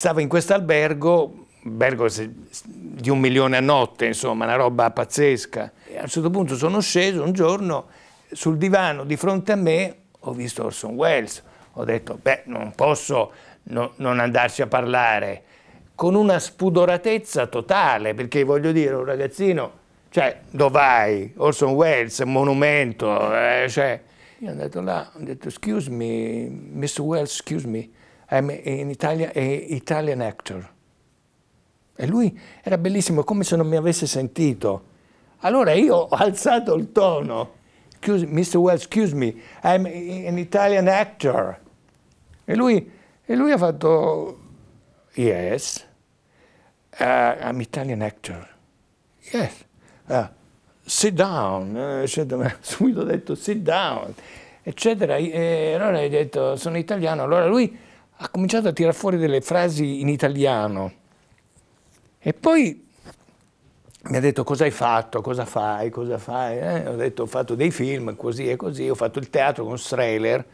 Stavo in questo albergo, albergo di un milione a notte, insomma, una roba pazzesca. E a un certo punto sono sceso un giorno, sul divano di fronte a me ho visto Orson Welles. Ho detto, beh, non posso no, non andarci a parlare. Con una spudoratezza totale, perché voglio dire, un ragazzino, cioè, dov'hai? Orson Welles, monumento, eh, cioè... Io ho detto là, ho detto, excuse me, Mr. Welles, excuse me in Italia è Italian actor. E lui era bellissimo, come se non mi avesse sentito. Allora io ho alzato il tono. Excuse, Mr. Wells, excuse me, I'm an Italian actor. E lui, e lui ha fatto, yes, uh, I'm Italian actor. Yes, uh, sit down. Uh, subito ho detto sit down, eccetera. E allora hai detto sono italiano. Allora lui ha cominciato a tirar fuori delle frasi in italiano e poi mi ha detto cosa hai fatto, cosa fai, cosa fai. Eh? Ho detto ho fatto dei film così e così, ho fatto il teatro con Strehler.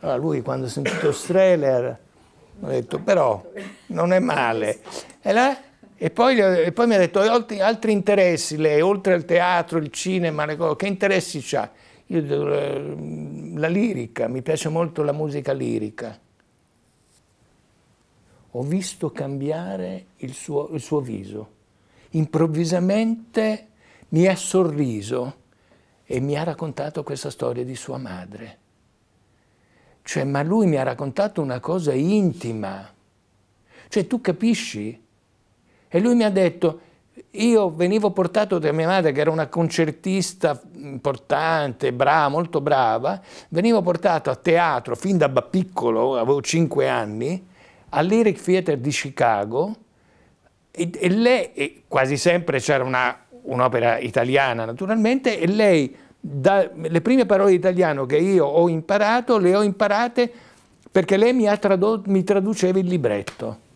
Allora lui quando ha sentito Strehler ha detto però non è male. E, là, e, poi, e poi, mi ha detto altri, altri interessi lei, oltre al teatro, il cinema, le cose, che interessi c'ha? Io la lirica, mi piace molto la musica lirica ho visto cambiare il suo, il suo viso. Improvvisamente mi ha sorriso e mi ha raccontato questa storia di sua madre. Cioè, ma lui mi ha raccontato una cosa intima. Cioè, tu capisci? E lui mi ha detto, io venivo portato da mia madre, che era una concertista importante, brava, molto brava, venivo portato a teatro fin da piccolo, avevo 5 anni, all'Eric Theater di Chicago e, e lei, e quasi sempre c'era un'opera italiana naturalmente, e lei da, le prime parole di italiano che io ho imparato le ho imparate perché lei mi, tradotto, mi traduceva il libretto.